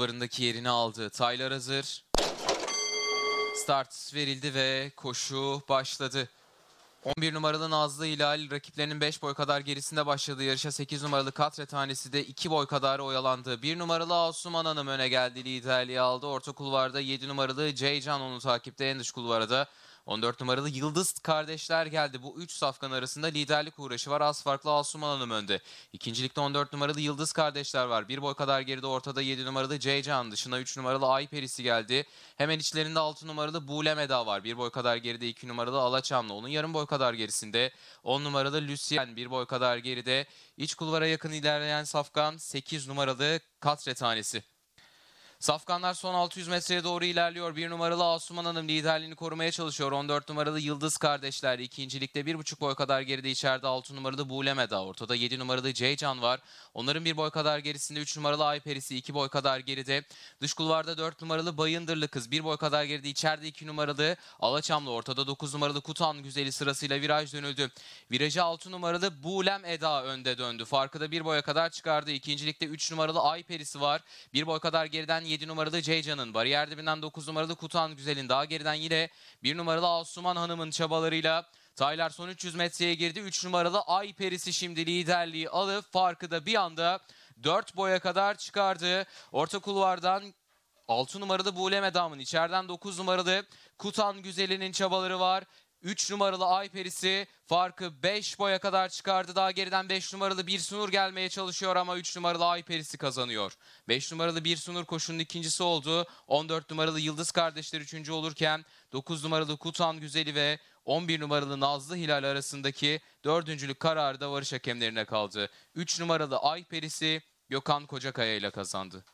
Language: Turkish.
tutkularındaki yerini aldı. Taylar hazır. Start verildi ve koşu başladı. 11 numaralı Nazlı Hilal rakiplerinin 5 boy kadar gerisinde başladı. Yarışa 8 numaralı Katre tanesi de 2 boy kadar oyalandı. 1 numaralı Asuman Hanım öne geldi liderliği aldı. Orta kulvarda 7 numaralı Ceycan onu takipte en dış kulvarda. 14 numaralı Yıldız kardeşler geldi. Bu 3 safkan arasında liderlik uğraşı var. Az farklı Asuman Hanım önde. İkincilikte 14 numaralı Yıldız kardeşler var. Bir boy kadar geride ortada 7 numaralı Ceycan. Dışına 3 numaralı Ay Perisi geldi. Hemen içlerinde 6 numaralı Bulem Eda var. Bir boy kadar geride 2 numaralı Alaçamlı. Onun yarım boy kadar gerisinde 10 numaralı Lucien. Bir boy kadar geride. iç kulvara yakın ilerleyen safkan 8 numaralı Katre tanesi. Safkanlar son 600 metreye doğru ilerliyor. Bir numaralı Asuman Hanım liderliğini korumaya çalışıyor. 14 numaralı Yıldız Kardeşler ikincilikte bir buçuk boy kadar geride içeride 6 numaralı Bulemeda. Ortada 7 numaralı Ceycan var. Onların bir boy kadar gerisinde 3 numaralı Ayperisi 2 boy kadar geride. Dış kulvarda 4 numaralı Bayındırlı Kız bir boy kadar geride içeride 2 numaralı Alaçamlı. Ortada 9 numaralı Kutan Güzeli sırasıyla viraj dönüldü. Virajı 6 numaralı Bulem Eda önde döndü. Farkı da bir boya kadar çıkardı. İkincilikte 3 numaralı Ayperisi var. Bir boy kadar geriden 7 numaralı Ceycan'ın, bariyer dibinden 9 numaralı Kutan Güzel'in, daha geriden yine 1 numaralı Asuman Hanım'ın çabalarıyla Taylar son 300 metreye girdi. 3 numaralı Ay Perisi şimdi liderliği alıp farkı da bir anda 4 boya kadar çıkardı. Orta kulvardan 6 numaralı Buleme Dam'ın içeriden 9 numaralı Kutan Güzel'in çabaları var. 3 numaralı Ay Perisi farkı 5 boya kadar çıkardı. Daha geriden 5 numaralı Bir Sunur gelmeye çalışıyor ama 3 numaralı Ay Perisi kazanıyor. 5 numaralı Bir Sunur koşunun ikincisi oldu. 14 numaralı Yıldız Kardeşler üçüncü olurken 9 numaralı Kutan Güzeli ve 11 numaralı Nazlı Hilal arasındaki dördüncülük kararı da varış hakemlerine kaldı. 3 numaralı Ay Perisi Gökhan Kocakaya ile kazandı.